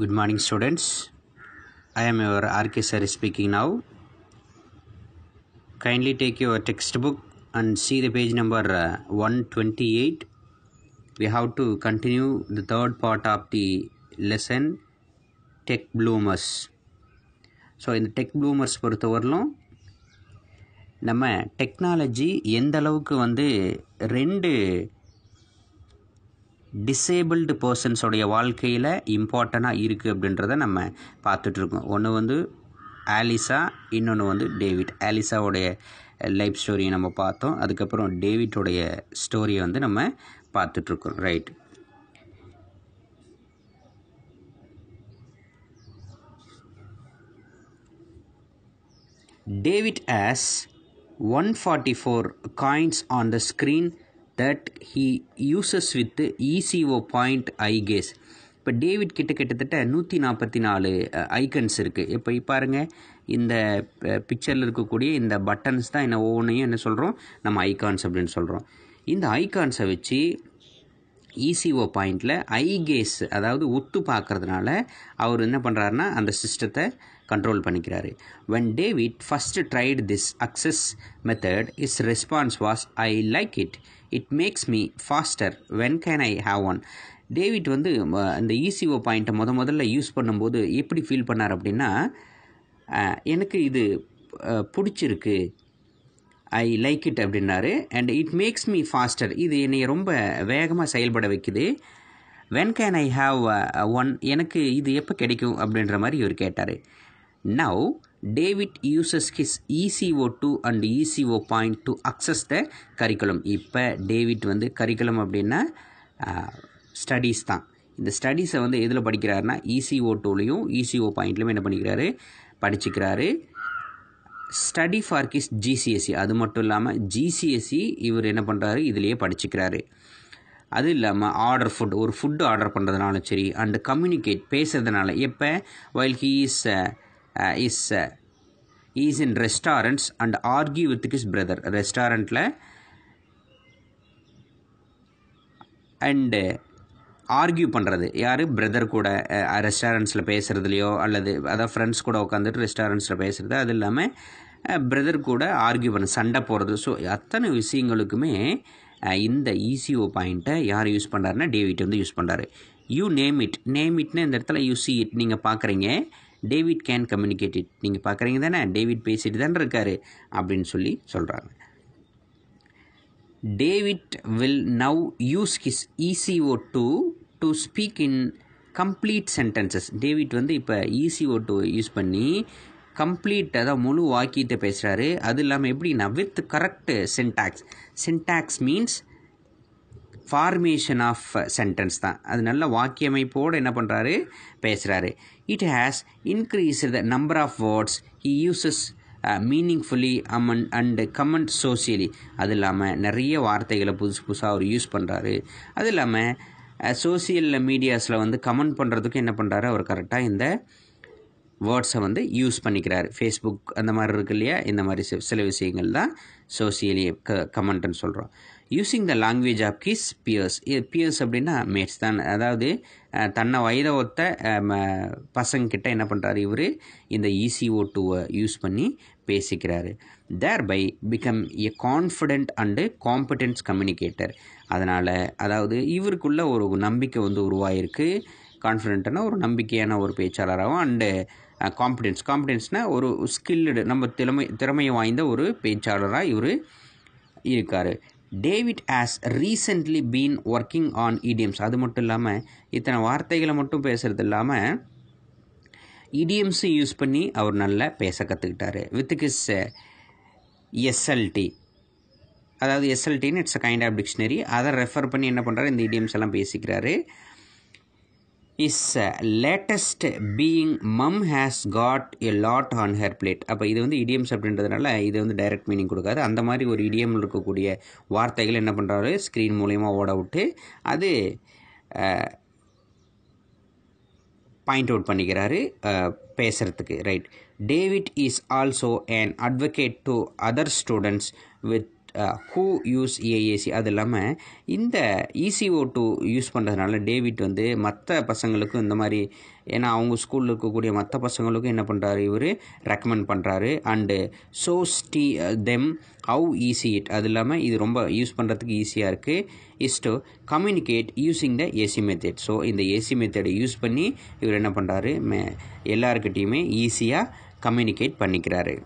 good morning students i am your rk sir speaking now kindly take your textbook and see the page number uh, 128 we have to continue the third part of the lesson tech bloomers So in the tech bloomers, நம்ம nama technology அளவுக்கு vande ரெண்டு disabled பர்சன்ஸோடைய வாழ்க்கையில் இம்பார்ட்டண்ட்டாக இருக்குது அப்படின்றத நம்ம பார்த்துட்ருக்கோம் ஒன்று வந்து ஆலிசா இன்னொன்று வந்து டேவிட் ஆலிசாவுடைய லைஃப் ஸ்டோரியை நம்ம பார்த்தோம் அதுக்கப்புறம் டேவிட்டோடைய ஸ்டோரியை வந்து நம்ம பார்த்துட்ருக்கோம் right David has one forty four coins on the screen that he uses with ECO point I guess இப்போ டேவிட் கிட்ட கிட்டத்தட்ட நூற்றி நாற்பத்தி நாலு ஐக்கன்ஸ் இருக்குது இப்போ பாருங்கள் இந்த பிக்சரில் இருக்கக்கூடிய இந்த பட்டன்ஸ் தான் என்ன ஒவ்வொன்றையும் என்ன சொல்கிறோம் நம்ம ஐகான்ஸ் அப்படின்னு சொல்கிறோம் இந்த ஐகான்ஸை வச்சு இசிஓ பாயிண்டில் ஐ கேஸ் அதாவது ஒத்து பார்க்குறதுனால அவர் என்ன பண்ணுறாருன்னா அந்த சிஸ்டத்தை கண்ட்ரோல் பண்ணிக்கிறாரு when David first tried this access method his response was I like it it makes me faster when can I have one David வந்து அந்த இசிஓ பாயிண்ட்டை முத முதல்ல யூஸ் பண்ணும்போது எப்படி ஃபீல் பண்ணார் அப்படின்னா எனக்கு இது பிடிச்சிருக்கு ஐ லைக் இட் அப்படின்னாரு and it makes me faster இது என்னை ரொம்ப வேகமாக செயல்பட வைக்குது when can I have one எனக்கு இது எப்போ கிடைக்கும் அப்படின்ற மாதிரி இவர் கேட்டார் Now David uses his ECO2 and ECO point to access the curriculum. இப்போ டேவிட் வந்து கரிக்குலம் அப்படின்னா ஸ்டடீஸ் தான் இந்த ஸ்டடீஸை வந்து எதில் படிக்கிறாருன்னா இசிஓ e டூலையும் இசிஓ e பாயிண்ட்லையும் என்ன பண்ணிக்கிறாரு படிச்சுக்கிறாரு ஸ்டடி ஃபார் கிஸ் ஜிசிஎஸ்சி அது மட்டும் இல்லாமல் ஜிசிஎஸ்சி e இவர் என்ன பண்ணுறாரு இதிலேயே படிச்சுக்கிறாரு அது இல்லாமல் ஆர்டர் ஃபுட் ஒரு ஃபுட்டு ஆர்டர் பண்ணுறதுனாலும் சரி அண்டு கம்யூனிகேட் பேசுகிறதுனால எப்போ while he is is is in restaurants and argue with his brother ரெஸ்டாரண்ட்டில் அண்டு ஆர்கியூ பண்ணுறது யார் பிரதர் கூட ரெஸ்டாரண்ட்ஸில் uh, பேசுகிறதுலையோ அல்லது அதாவது ஃப்ரெண்ட்ஸ் கூட உட்காந்துட்டு ரெஸ்டாரண்ட்ஸில் பேசுகிறது அது இல்லாமல் பிரதர் uh, கூட ஆர்கியூ பண்ண சண்டை போகிறது ஸோ அத்தனை விஷயங்களுக்குமே uh, இந்த இசிஓ e பாயிண்ட்டை யார் யூஸ் பண்ணுறாருன்னா டேவிட் வந்து யூஸ் பண்ணுறாரு யூ நேம் இட் நேம் இட்னு இந்த இடத்துல யூ சி இட் நீங்கள் பார்க்குறீங்க டேவிட் கேன் கம்யூனிகேட் இட் நீங்கள் பார்க்குறீங்க தானே டேவிட் பேசிட்டு தானே இருக்கார் அப்படின்னு சொல்லி சொல்கிறாங்க David will now use his ECO two to speak in complete sentences David வந்து இப்போ இசிஓ டூ யூஸ் பண்ணி கம்ப்ளீட் அதாவது முழு வாக்கியத்தை பேசுகிறாரு அது இல்லாமல் எப்படின்னா with correct syntax syntax means formation of sentence தான் அது நல்ல வாக்கியமைப்போடு என்ன பண்ணுறாரு பேசுகிறாரு it has increase the number of words he uses meaningfully among and common socially அது இல்லாமல் நிறைய வார்த்தைகளை புதுசு புதுசாக uh, அவர் யூஸ் பண்ணுறாரு அது இல்லாமல் சோசியல் மீடியாஸில் வந்து கமெண்ட் பண்ணுறதுக்கு என்ன பண்ணுறாரு அவர் கரெக்டாக இந்த வேர்ட்ஸை வந்து யூஸ் பண்ணிக்கிறார் ஃபேஸ்புக் அந்த மாதிரி இருக்கு இல்லையா இந்த மாதிரி சில விஷயங்கள் தான் சோசியலி க கமெண்ட்னு சொல்கிறோம் using the language of his peers peers அப்படின்னா மேட்ஸ் தான் அதாவது தன்னை வயதை ஒத்த பசங்கக்கிட்ட என்ன பண்ணுறாரு இவர் இந்த இசிஓ டூவை யூஸ் பண்ணி பேசிக்கிறாரு thereby become a confident and competence communicator அதனால் அதாவது இவருக்குள்ள ஒரு நம்பிக்கை வந்து உருவாயிருக்கு கான்ஃபிடென்ட்னா ஒரு நம்பிக்கையான ஒரு பேச்சாளராகவும் அண்டு காம்பிடென்ஸ் காம்பிடென்ஸ்னால் ஒரு ஸ்கில்லுடு நம்ம திறமை திறமையை வாய்ந்த ஒரு பேச்சாளராக இவர் இருக்கார் David has recently been working on idioms அது மட்டும் இல்லாமல் இத்தனை வார்த்தைகளை மட்டும் பேசுகிறது இல்லாமல் இடியம்ஸும் யூஸ் பண்ணி அவர் நல்லா பேச கற்றுக்கிட்டார் வித் கிஸ் எஸ்எல்டி uh, அதாவது எஸ்எல்டின்னு it's a kind of dictionary அதை ரெஃபர் பண்ணி என்ன பண்ணுறாரு இந்த இடியம்ஸ் எல்லாம் பேசிக்கிறாரு his latest being mum has got a lot on her plate அப்போ இது வந்து இடியம்ஸ் அப்படின்றதுனால இது வந்து டைரக்ட் மீனிங் கொடுக்காது அந்த மாதிரி ஒரு இடியம் இருக்கக்கூடிய வார்த்தைகள் என்ன பண்ணுறாரு ஸ்க்ரீன் மூலயமா ஓட விட்டு அது பாயிண்ட் அவுட் பண்ணிக்கிறாரு பேசுகிறதுக்கு right David is also and advocate to other students with who use AAC அது இல்லாமல் இந்த இசிஓ e டூ யூஸ் பண்ணுறதுனால டேவிட் வந்து மற்ற பசங்களுக்கும் இந்த மாதிரி ஏன்னா அவங்க ஸ்கூலில் இருக்கக்கூடிய மற்ற பசங்களுக்கும் என்ன பண்ணுறாரு இவர் ரெக்கமெண்ட் பண்ணுறாரு and shows them how easy it அது இல்லாமல் இது ரொம்ப யூஸ் பண்ணுறதுக்கு ஈஸியாக இருக்குது is to communicate using the AC method so இந்த ஏசி மெத்தடை யூஸ் பண்ணி இவர் என்ன பண்ணுறாரு மே எல்லாருக்கிட்டேயுமே ஈஸியாக கம்யூனிகேட் பண்ணிக்கிறாரு